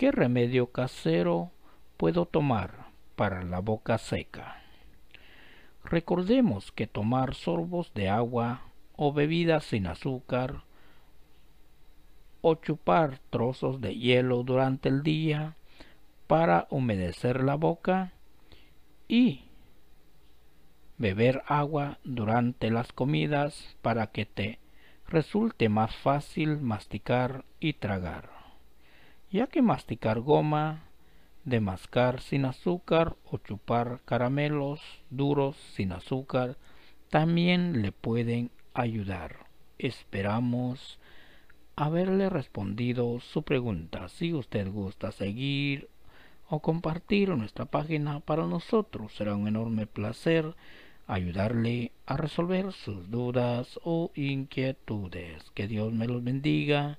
¿Qué remedio casero puedo tomar para la boca seca? Recordemos que tomar sorbos de agua o bebidas sin azúcar o chupar trozos de hielo durante el día para humedecer la boca y beber agua durante las comidas para que te resulte más fácil masticar y tragar ya que masticar goma, demascar sin azúcar o chupar caramelos duros sin azúcar también le pueden ayudar. Esperamos haberle respondido su pregunta. Si usted gusta seguir o compartir nuestra página, para nosotros será un enorme placer ayudarle a resolver sus dudas o inquietudes. Que Dios me los bendiga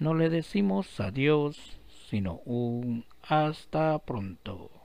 no le decimos adiós, sino un hasta pronto.